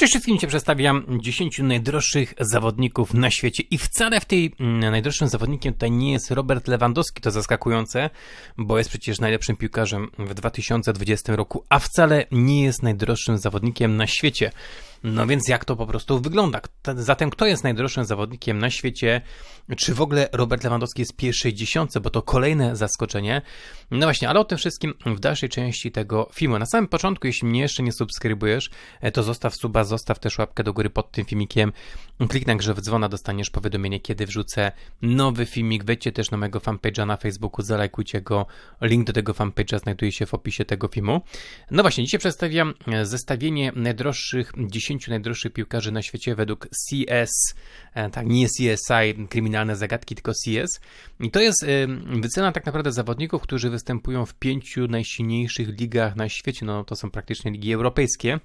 Cześć wszystkim, Cię przedstawiam 10 najdroższych zawodników na świecie i wcale w tej mm, najdroższym zawodnikiem tutaj nie jest Robert Lewandowski, to zaskakujące, bo jest przecież najlepszym piłkarzem w 2020 roku, a wcale nie jest najdroższym zawodnikiem na świecie. No więc jak to po prostu wygląda? Zatem kto jest najdroższym zawodnikiem na świecie? Czy w ogóle Robert Lewandowski jest pierwszy pierwszej dziesiątce? Bo to kolejne zaskoczenie. No właśnie, ale o tym wszystkim w dalszej części tego filmu. Na samym początku, jeśli mnie jeszcze nie subskrybujesz, e, to zostaw suba, zostaw też łapkę do góry pod tym filmikiem. Kliknij grze w dzwona, dostaniesz powiadomienie, kiedy wrzucę nowy filmik. Wejdźcie też na mojego fanpage'a na Facebooku, zalajkujcie go. Link do tego fanpage'a znajduje się w opisie tego filmu. No właśnie, dzisiaj przedstawiam e, zestawienie najdroższych dziesiątek 10 najdroższych piłkarzy na świecie według CS, e, tak nie CSI, kryminalne zagadki, tylko CS. I to jest wycena tak naprawdę zawodników, którzy występują w pięciu najsilniejszych ligach na świecie, no to są praktycznie ligi europejskie.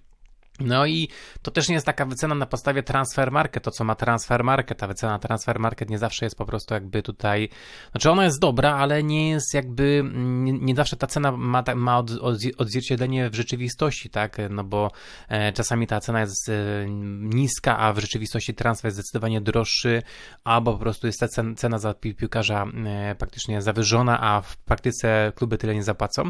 No i to też nie jest taka wycena na podstawie transfer market, to co ma transfer market. Ta wycena transfer market nie zawsze jest po prostu jakby tutaj, znaczy ona jest dobra, ale nie jest jakby, nie, nie zawsze ta cena ma, ma od, od, odzwierciedlenie w rzeczywistości, tak? No bo e, czasami ta cena jest e, niska, a w rzeczywistości transfer jest zdecydowanie droższy, albo po prostu jest ta cen, cena za pi, piłkarza e, praktycznie zawyżona, a w praktyce kluby tyle nie zapłacą.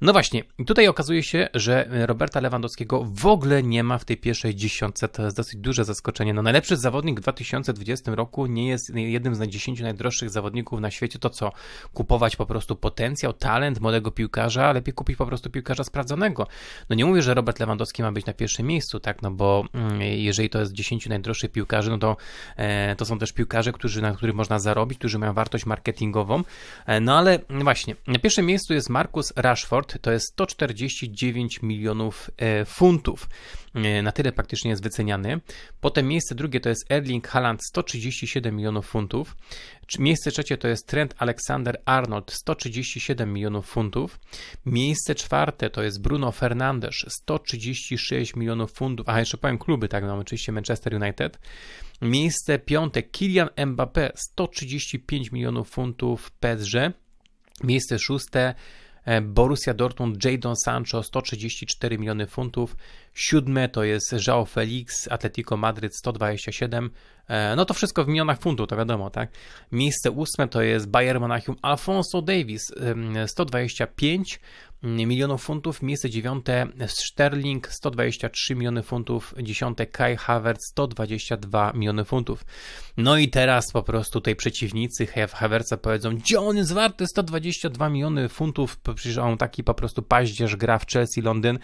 No właśnie, tutaj okazuje się, że Roberta Lewandowskiego w ogóle nie ma w tej pierwszej dziesiątce. To jest dosyć duże zaskoczenie. No, najlepszy zawodnik w 2020 roku nie jest jednym z 10 najdroższych zawodników na świecie. To co? Kupować po prostu potencjał, talent młodego piłkarza, lepiej kupić po prostu piłkarza sprawdzonego. No nie mówię, że Robert Lewandowski ma być na pierwszym miejscu, tak? No bo mm, jeżeli to jest 10 najdroższych piłkarzy, no to, e, to są też piłkarze, którzy, na których można zarobić, którzy mają wartość marketingową. E, no ale właśnie, na pierwszym miejscu jest Marcus Rashford, to jest 149 milionów e, funtów. E, na tyle praktycznie jest wyceniany. Potem miejsce drugie to jest Erling Haaland 137 milionów funtów. Miejsce trzecie to jest Trent Alexander Arnold 137 milionów funtów. Miejsce czwarte to jest Bruno Fernandes 136 milionów funtów. A jeszcze powiem kluby, tak, no oczywiście Manchester United. Miejsce piąte Kylian Mbappé 135 milionów funtów PSG. Miejsce szóste E, Borussia Dortmund, Jadon Sancho 134 miliony funtów, siódme to jest João Felix, Atletico Madryt 127, e, no to wszystko w milionach funtów, to wiadomo, tak? Miejsce ósme to jest Bayern Monachium, Alfonso Davis 125, milionów funtów, miejsce dziewiąte Sterling 123 miliony funtów, dziesiąte Kai Havertz 122 miliony funtów. No i teraz po prostu tutaj przeciwnicy Havertza powiedzą, gdzie on jest warty 122 miliony funtów, przecież on taki po prostu paździerz gra w Chelsea, Londyn.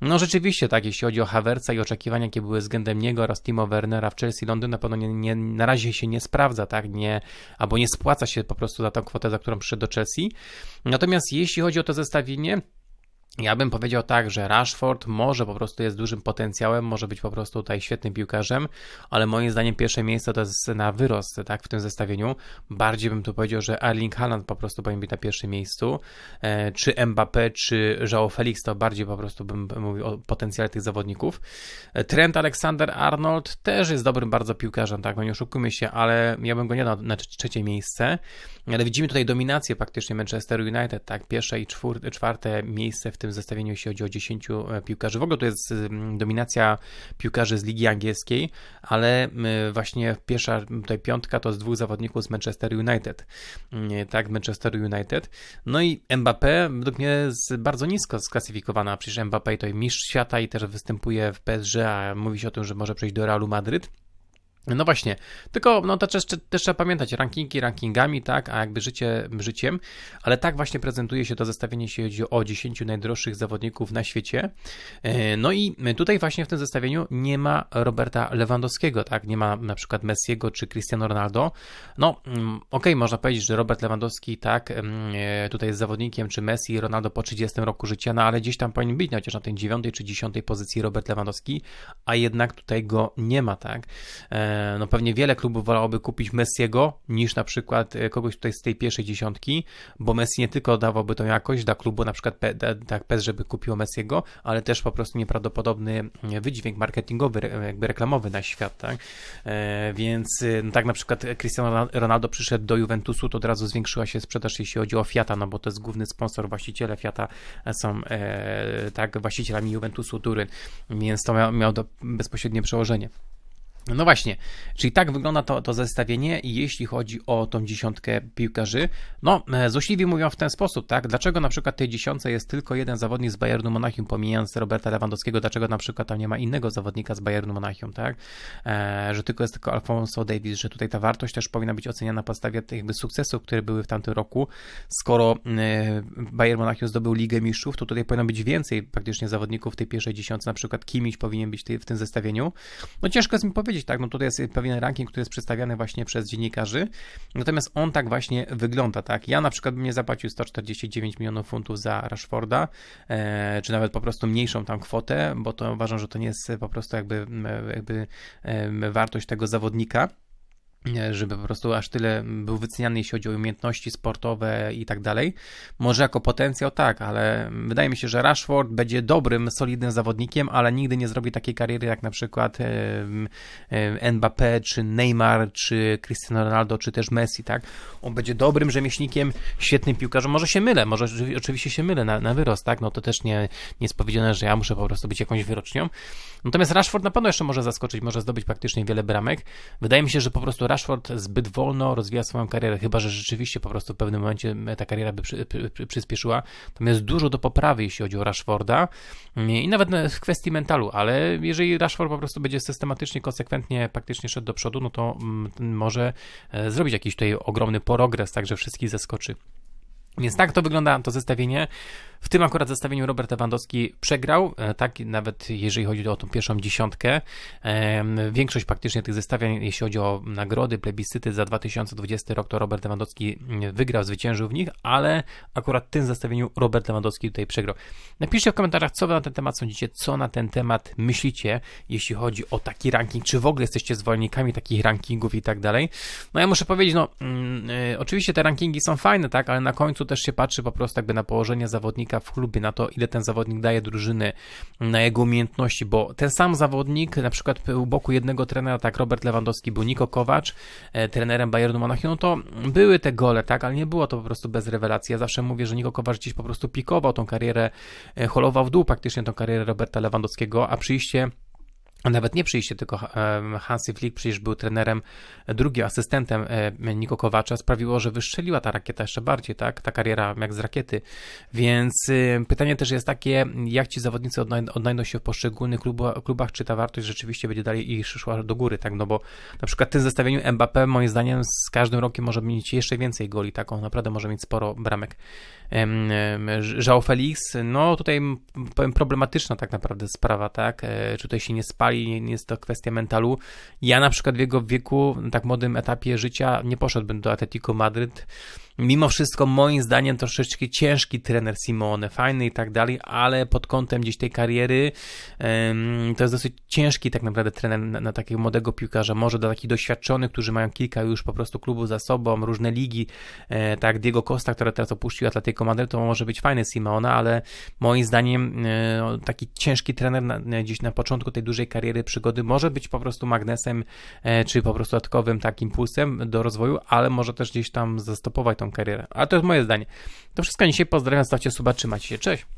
No rzeczywiście tak, jeśli chodzi o Havertza i oczekiwania, jakie były względem niego oraz Timo Wernera w Chelsea, Londyn na pewno nie, nie, na razie się nie sprawdza, tak, nie, albo nie spłaca się po prostu za tą kwotę, za którą przyszedł do Chelsea. Natomiast jeśli chodzi o to zestawienie, ja bym powiedział tak, że Rashford może po prostu jest dużym potencjałem, może być po prostu tutaj świetnym piłkarzem, ale moim zdaniem pierwsze miejsce to jest na wyrost, tak, w tym zestawieniu. Bardziej bym tu powiedział, że Erling Haaland po prostu powinien być na pierwszym miejscu, e, czy Mbappé, czy João Felix, to bardziej po prostu bym mówił o potencjale tych zawodników. E, Trent Alexander-Arnold też jest dobrym bardzo piłkarzem, tak, no nie oszukujmy się, ale ja bym go nie dał na trzecie miejsce, ale widzimy tutaj dominację praktycznie Manchester United, tak, pierwsze i czwarte miejsce w tym tym zestawieniu, jeśli chodzi o 10 e, piłkarzy. W ogóle to jest mm, dominacja piłkarzy z Ligi Angielskiej, ale mm, właśnie pierwsza mm, tutaj piątka to z dwóch zawodników z Manchester United. E, tak, Manchester United. No i Mbappé według mnie jest bardzo nisko sklasyfikowana. Przecież Mbappé to mistrz świata i też występuje w PSG, a mówi się o tym, że może przejść do Realu Madryt. No właśnie, tylko no to też, też trzeba pamiętać, rankingi rankingami, tak, a jakby życie życiem, ale tak właśnie prezentuje się to zestawienie, jeśli chodzi o 10 najdroższych zawodników na świecie. E, no i tutaj właśnie w tym zestawieniu nie ma Roberta Lewandowskiego, tak, nie ma na przykład Messiego czy Cristiano Ronaldo. No, mm, okej, okay, można powiedzieć, że Robert Lewandowski, tak, mm, e, tutaj jest zawodnikiem, czy Messi i Ronaldo po 30 roku życia, no ale gdzieś tam powinien być, no, chociaż na tej 9 czy 10 pozycji Robert Lewandowski, a jednak tutaj go nie ma, tak. E, E, no pewnie wiele klubów wolałoby kupić Messiego niż na przykład e, kogoś tutaj z tej pierwszej dziesiątki, bo Messi nie tylko dawałby tą jakość dla klubu, na przykład tak PES, żeby kupiło Messiego, ale też po prostu nieprawdopodobny e, wydźwięk marketingowy, jakby reklamowy na świat, tak? Więc no tak na przykład Cristiano Ronaldo przyszedł do Juventusu, to od razu zwiększyła się sprzedaż, jeśli chodzi o Fiata, no bo to jest główny sponsor, właściciele Fiata są tak właścicielami Juventusu Turyn, więc to miał bezpośrednie przełożenie. No właśnie, czyli tak wygląda to, to zestawienie, jeśli chodzi o tą dziesiątkę piłkarzy. No, e, złośliwi mówią w ten sposób, tak? Dlaczego na przykład tej dziesiątce jest tylko jeden zawodnik z Bayernu Monachium, pomijając Roberta Lewandowskiego, dlaczego na przykład tam nie ma innego zawodnika z Bayernu Monachium, tak? E, że tylko jest tylko Alfonso Davis, że tutaj ta wartość też powinna być oceniana na podstawie tych jakby sukcesów, które były w tamtym roku. Skoro e, Bayern Monachium zdobył Ligę Mistrzów, to tutaj powinno być więcej praktycznie zawodników w tej pierwszej dziesiątce, na przykład Kimiś powinien być w tym zestawieniu. No ciężko jest mi powiedzieć, powiedzieć, tak? No tutaj jest pewien ranking, który jest przedstawiany właśnie przez dziennikarzy, natomiast on tak właśnie wygląda, tak? Ja na przykład bym nie zapłacił 149 milionów funtów za Rashforda, e, czy nawet po prostu mniejszą tam kwotę, bo to uważam, że to nie jest po prostu jakby, jakby wartość tego zawodnika. E, żeby po prostu aż tyle był wyceniany, jeśli chodzi o umiejętności sportowe i tak dalej. Może jako potencjał tak, ale wydaje mi się, że Rashford będzie dobrym, solidnym zawodnikiem, ale nigdy nie zrobi takiej kariery jak na przykład e, e, Mbappé, czy Neymar, czy Cristiano Ronaldo, czy też Messi, tak? On będzie dobrym rzemieślnikiem, świetnym piłkarzem. Może się mylę, może oczywiście się mylę na, na wyrost, tak? No to też nie, nie jest powiedziane, że ja muszę po prostu być jakąś wyrocznią. Natomiast Rashford na pewno jeszcze może zaskoczyć, może zdobyć praktycznie wiele bramek. Wydaje mi się, że po prostu Rashford Rashford zbyt wolno rozwija swoją karierę, chyba że rzeczywiście po prostu w pewnym momencie ta kariera by przy, przy, przy, przyspieszyła. Natomiast dużo do poprawy, jeśli chodzi o Rashforda mm, i nawet w kwestii mentalu, ale jeżeli Rashford po prostu będzie systematycznie, konsekwentnie, praktycznie szedł do przodu, no to mm, może e, zrobić jakiś tutaj ogromny progres, także wszystkich zaskoczy. Więc tak to wygląda to zestawienie. W tym akurat zestawieniu Robert Lewandowski przegrał, e, tak nawet jeżeli chodzi o tą pierwszą dziesiątkę. Większość praktycznie tych zestawień, jeśli chodzi o nagrody, plebiscyty za 2020 rok, to Robert Lewandowski mm, wygrał, zwyciężył w nich, ale akurat w tym zestawieniu Robert Lewandowski tutaj przegrał. Napiszcie w komentarzach, co wy na ten temat sądzicie, co na ten temat myślicie, jeśli chodzi o taki ranking, czy w ogóle jesteście zwolennikami takich rankingów i tak dalej. No ja muszę powiedzieć, no mm, y, oczywiście te rankingi są fajne, tak, ale na końcu też się patrzy po prostu jakby na położenie zawodnika zawodnika w klubie, na to, ile ten zawodnik daje drużyny, na jego umiejętności, bo ten sam zawodnik, na przykład u boku jednego trenera, tak Robert Lewandowski był Niko Kowacz, e, trenerem Bayernu Monachium, no to były te gole, tak, ale nie było to po prostu bez rewelacji. Ja zawsze mówię, że Niko Kowacz gdzieś po prostu pikował tą karierę, e, holował w dół praktycznie tą karierę Roberta Lewandowskiego, a przyjście nawet nie przyjście, tylko e, Hansi Flick przecież był trenerem, e, drugim asystentem e, Niko Kowacza, sprawiło, że wyszczeliła ta rakieta jeszcze bardziej, tak? Ta kariera jak z rakiety. Więc pytanie też jest takie, jak ci zawodnicy odnajdą się w poszczególnych klubach, czy ta wartość rzeczywiście będzie dalej i szła do góry, tak? No bo na przykład w tym zestawieniu Mbappé, moim zdaniem, z każdym rokiem może mieć jeszcze więcej goli, tak? On naprawdę może mieć sporo bramek. João Felix, no tutaj powiem problematyczna tak naprawdę sprawa, tak? Czy tutaj się nie spali i jest to kwestia mentalu. Ja na przykład w jego wieku, na tak młodym etapie życia, nie poszedłbym do Atletico Madryt. Mimo wszystko, moim zdaniem, troszeczkę ciężki trener Simone, fajny i tak dalej, ale pod kątem gdzieś tej kariery to jest dosyć ciężki tak naprawdę trener na, na takiego młodego piłkarza. Może dla takich doświadczonych, którzy mają kilka już po prostu klubów za sobą, różne ligi, e, tak Diego Costa, który teraz opuścił Atletico Madryt, to może być fajny Simone, ale moim zdaniem e, no, taki ciężki trener na, gdzieś na początku tej dużej kariery kariery, przygody, może być po prostu magnesem, e, czy po prostu dodatkowym takim impulsem do rozwoju, ale może też gdzieś tam zastopować tą karierę. Ale to jest moje zdanie. To wszystko dzisiaj. Pozdrawiam, stawcie suba, trzymajcie się. Cześć!